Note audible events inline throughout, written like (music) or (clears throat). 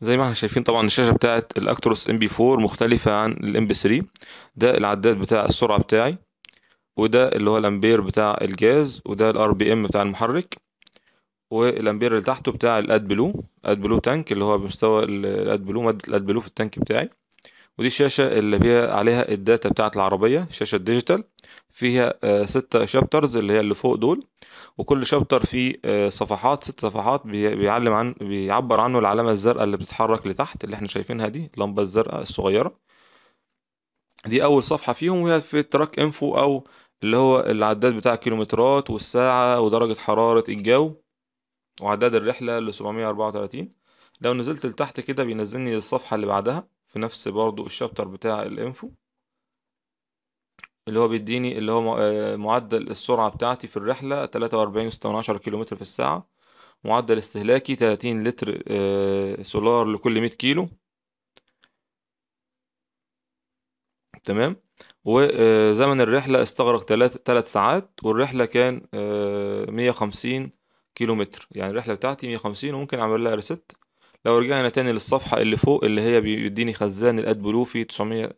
زي ما احنا شايفين طبعا الشاشه بتاعه الاكتروس ام بي 4 مختلفه عن الام بي 3 ده العداد بتاع السرعه بتاعي وده اللي هو الامبير بتاع الجاز وده الار بي ام بتاع المحرك والامبير اللي تحته بتاع الاد بلو اد بلو تانك اللي هو بمستوى الاد بلو ماده الاد بلو في التانك بتاعي ودي الشاشة اللي بيها عليها الداتا بتاعة العربية شاشة ديجيتال فيها آه، ستة شابترز اللي هي اللي فوق دول وكل شابتر فيه آه، صفحات ست صفحات بيعلم عن بيعبر عنه العلامة الزرقاء اللي بتتحرك لتحت اللي احنا شايفينها دي اللمبة الزرقاء الصغيرة دي أول صفحة فيهم وهي في تراك انفو أو اللي هو العداد بتاع الكيلومترات والساعة ودرجة حرارة الجو وعداد الرحلة ل 734 لو نزلت لتحت كده بينزلني للصفحة اللي بعدها في نفس برضو الشابتر بتاع الانفو اللي هو بيديني اللي هو آه، معدل السرعة بتاعتي في الرحلة تلاتة وأربعين 43 كيلو كيلومتر في الساعة معدل استهلاكي تلاتين لتر آه، سولار لكل مية كيلو تمام وزمن آه، الرحلة استغرق تلات ساعات والرحلة كان 150 كيلو متر يعني الرحلة بتاعتي مية خمسين وممكن أعمل لها ريست لو رجعنا تاني للصفحة اللي فوق اللي هي بيديني خزان الأد بلو آه، في تسعمية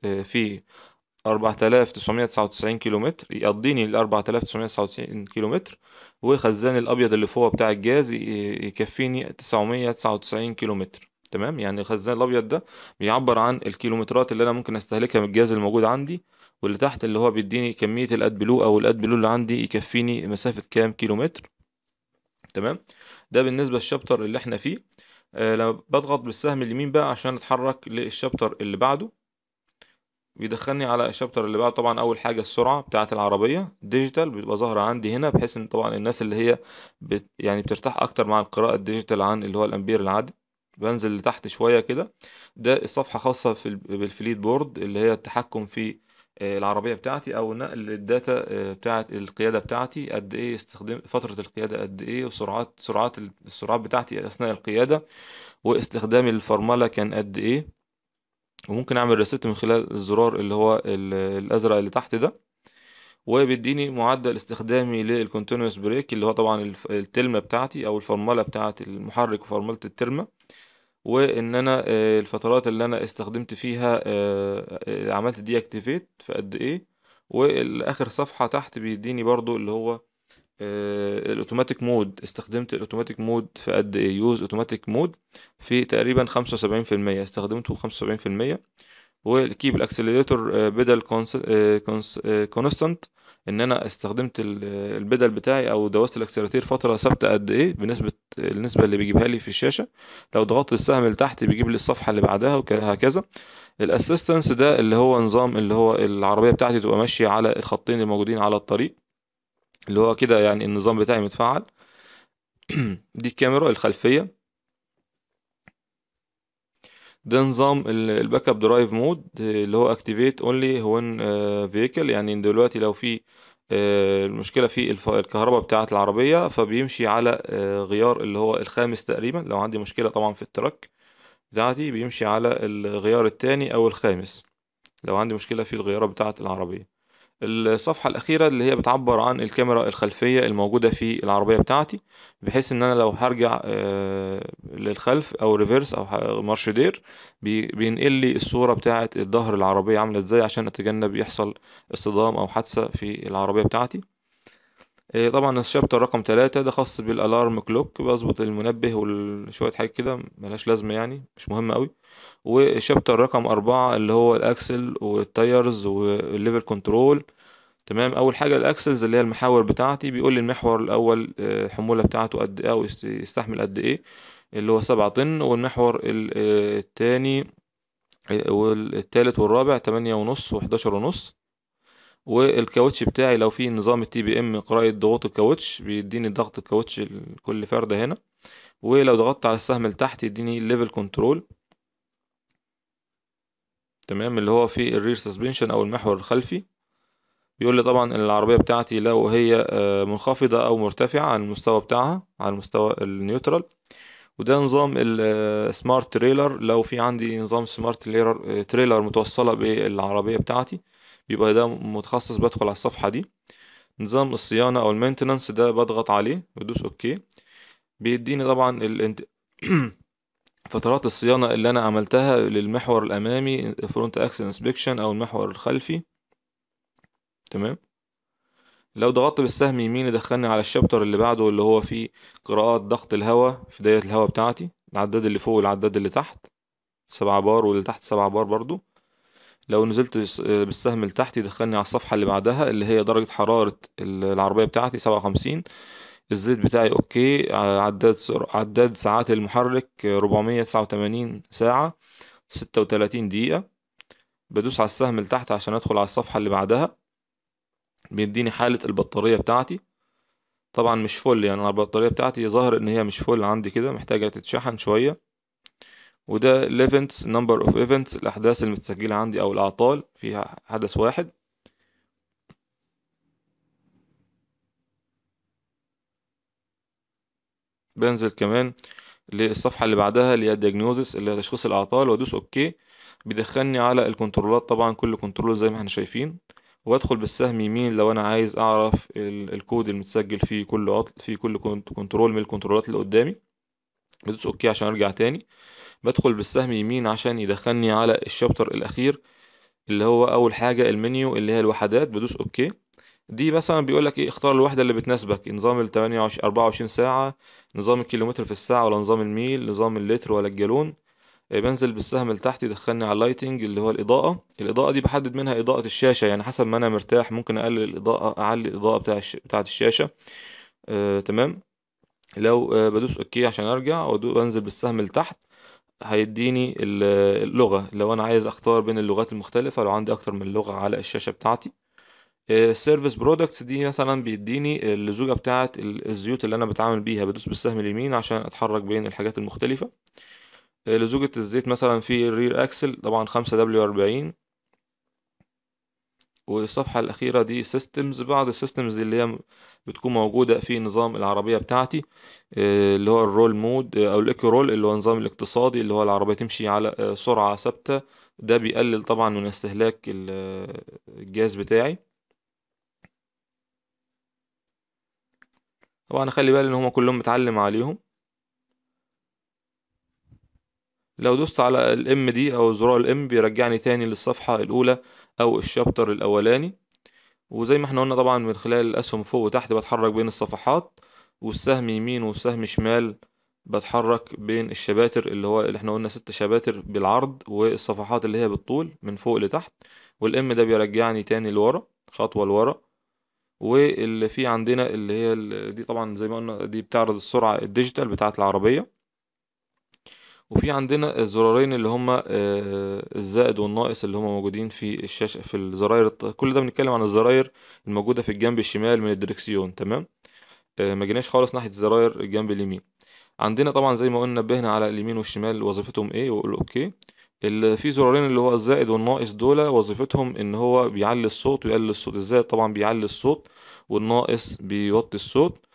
في وتسعين كيلومتر يقضيني تسعمية تسعة وتسعين كيلومتر وخزان الأبيض اللي فوق بتاع الجاز يكفيني تسعمية تسعة وتسعين كيلومتر تمام يعني الخزان الأبيض ده بيعبر عن الكيلومترات اللي أنا ممكن أستهلكها من الجاز الموجود عندي واللي تحت اللي هو بيديني كمية الأد بلو أو الأد بلو اللي عندي يكفيني مسافة كام كيلومتر تمام ده بالنسبة للشابتر اللي احنا فيه آه، لما بضغط بالسهم اليمين بقى عشان اتحرك للشابتر اللي بعده بيدخلني على الشابتر اللي بعده طبعا اول حاجه السرعه بتاعه العربيه ديجيتال بتبقى ظاهره عندي هنا بحيث ان طبعا الناس اللي هي بت يعني بترتاح اكتر مع القراءه الديجيتال عن اللي هو الامبير العادي بنزل لتحت شويه كده ده الصفحه خاصه في بالفليت بورد اللي هي التحكم في آه، العربيه بتاعتي او نقل الداتا آه، بتاعت القياده بتاعتي قد ايه استخدم فتره القياده قد ايه وسرعات سرعات السرعات بتاعتي اثناء القياده واستخدام الفرمله كان قد ايه وممكن اعمل ريست من خلال الزرار اللي هو الازرق اللي تحت ده وبيديني معدل استخدامي للكونتينوس بريك اللي هو طبعا التلمه بتاعتي او الفرمله بتاعت المحرك وفرمله الترمه وان انا آه، الفترات اللي انا استخدمت فيها آه، آه، عملت دي اكتيفيت في قد ايه والاخر صفحه تحت بيديني برضو اللي هو الاوتوماتيك مود استخدمت الاوتوماتيك مود في قد ايه يوز اوتوماتيك مود في تقريبا 75% استخدمته 75% والكيب الاكسلريتور بدل كونستانت ان انا استخدمت البدل بتاعي او دوست الاكسلراتير فتره ثابته قد ايه بنسبه النسبه اللي بيجيبها لي في الشاشه لو ضغطت السهم لتحت بيجيب لي الصفحه اللي بعدها وهكذا الاسيستنس ده اللي هو نظام اللي هو العربيه بتاعتي تبقى ماشيه على الخطين الموجودين على الطريق اللي هو كده يعني النظام بتاعي متفعل (clears throat) دي الكاميرا الخلفيه ده نظام الباك اب درايف مود آه، اللي هو اكتيفيت اونلي وين فيكل يعني دلوقتي لو في المشكلة آه، في الكهرباء بتاعة العربية فبيمشي على آه، غيار اللي هو الخامس تقريبا لو عندي مشكلة طبعا في الترك بتاعتي بيمشي على الغيار التاني أو الخامس لو عندي مشكلة في الغيارة بتاعة العربية الصفحة الأخيرة اللي هي بتعبر عن الكاميرا الخلفية الموجودة في العربية بتاعتي بحيث إن أنا لو هرجع آه، للخلف أو ريفيرس أو مارشدير بينقل لي الصورة بتاعة الظهر العربية عاملة إزاي عشان أتجنب يحصل اصطدام أو حادثة في العربية بتاعتي إيه، طبعا الشابتر رقم تلاتة ده خاص بالالارم كلوك بظبط المنبه وشوية حاجات كده ملهاش لازمة يعني مش مهم قوي والشابتر رقم أربعة اللي هو الاكسل والتايرز والليفل كنترول تمام اول حاجه الاكسلز اللي هي المحاور بتاعتي بيقول لي المحور الاول الحموله إيه، بتاعته قد ايه او يستحمل قد ايه اللي هو سبعة طن والمحور إيه، التاني والتالت والرابع تمانية ونص وحداشر ونص والكاوتش بتاعي لو في نظام التي بي ام قراءة ضغوط الكاوتش بيديني ضغط الكاوتش لكل فردة هنا ولو ضغطت على السهم اللي تحت يديني ليفل كنترول تمام اللي هو في الرير سسبنشن او المحور الخلفي بيقول لي طبعا العربية بتاعتي لو هي آه، منخفضة او مرتفعة عن المستوى بتاعها عن المستوى النيوترال وده نظام السمارت آه، تريلر لو في عندي نظام سمارت آه، تريلر متوصلة بالعربية بتاعتي بيبقى ده متخصص بدخل على الصفحة دي نظام الصيانة أو المينتننس ده بضغط عليه بدوس أوكي بيديني طبعا الانت... (clears throat) فترات الصيانة اللي أنا عملتها للمحور الأمامي فرونت أكس انسبكشن أو المحور الخلفي تمام لو ضغطت بالسهم يمين يدخلني على الشابتر اللي بعده اللي هو فيه قراءات ضغط الهواء في دايرة الهواء بتاعتي العداد اللي فوق والعداد اللي تحت سبعة بار واللي تحت سبعة بار برضو لو نزلت بالسهم لتحت يدخلني على الصفحة اللي بعدها اللي هي درجة حرارة العربية بتاعتي سبعة وخمسين الزيت بتاعي اوكي عداد عداد ساعات المحرك ربعمية تسعة وتمانين ساعة ستة وتلاتين دقيقة بدوس على السهم لتحت عشان ادخل على الصفحة اللي بعدها بيديني حالة البطارية بتاعتي طبعا مش فل يعني البطارية بتاعتي ظاهر ان هي مش فل عندي كده محتاجة تتشحن شوية وده الايفنتس نمبر اوف ايفنتس الاحداث المتسجله عندي او الاعطال فيها حدث واحد بنزل كمان للصفحه اللي بعدها اللي هي الدياجنوزس اللي هي تشخيص الاعطال وادوس اوكي بيدخلني على الكنترولات طبعا كل كنترول زي ما احنا شايفين وادخل بالسهم يمين لو انا عايز اعرف الكود المتسجل في كل عطل في كل كنترول من الكنترولات اللي قدامي بدوس اوكي عشان ارجع تاني بدخل بالسهم يمين عشان يدخلني على الشابتر الاخير اللي هو اول حاجة المنيو اللي هي الوحدات بدوس اوكي دي مثلا بيقول لك ايه اختار الوحده اللي بتناسبك نظام ال 28 24 ساعه نظام الكيلومتر في الساعه ولا نظام الميل نظام اللتر ولا الجالون إيه، بنزل بالسهم لتحت يدخلني على اللايتنج اللي هو الاضاءه الاضاءه دي بحدد منها اضاءه الشاشه يعني حسب ما انا مرتاح ممكن اقلل الاضاءه اعلي الاضاءه بتاع بتاعه الشاشه آه تمام لو آه بدوس اوكي عشان ارجع وانزل بالسهم لتحت هيديني اللغة لو أنا عايز أختار بين اللغات المختلفة لو عندي أكتر من لغة على الشاشة بتاعتي السيرفيس آه، برودكتس دي مثلا بيديني اللزوجة بتاعة الزيوت اللي أنا بتعامل بيها بدوس بالسهم اليمين عشان أتحرك بين الحاجات المختلفة آه، لزوجة الزيت مثلا في الرير أكسل طبعا خمسة دبليو أربعين والصفحة الأخيرة دي سيستمز بعض السيستمز اللي هي بتكون موجودة في نظام العربية بتاعتي آه، اللي هو الرول مود آه، أو الإيكو رول اللي هو النظام الاقتصادي اللي هو العربية تمشي على آه، سرعة ثابتة ده بيقلل طبعا من استهلاك الجاز بتاعي طبعا خلي بالي إن هما كلهم متعلم عليهم لو دوست على الام دي او زرار الام بيرجعني تاني للصفحة الاولى او الشابتر الاولاني وزي ما احنا قلنا طبعا من خلال الاسهم فوق وتحت بتحرك بين الصفحات والسهم يمين والسهم شمال بتحرك بين الشباتر اللي هو اللي احنا قلنا ست شباتر بالعرض والصفحات اللي هي بالطول من فوق لتحت والام ده بيرجعني تاني لورا خطوة لورا واللي في عندنا اللي هي دي طبعا زي ما قلنا دي بتعرض السرعة الديجيتال بتاعة العربية وفي عندنا الزرارين اللي هما آه، الزائد والناقص اللي هما موجودين في الشاشة في الزراير كل ده بنتكلم عن الزراير الموجودة في الجنب الشمال من الدركسيون تمام آه، ما جيناش خالص ناحية الزراير الجنب اليمين عندنا طبعا زي ما قلنا نبهنا على اليمين والشمال وظيفتهم ايه وقول اوكي اللي في زرارين اللي هو الزائد والناقص دول وظيفتهم ان هو بيعلي الصوت ويقلل الصوت الزائد طبعا بيعلي الصوت والناقص بيوطي الصوت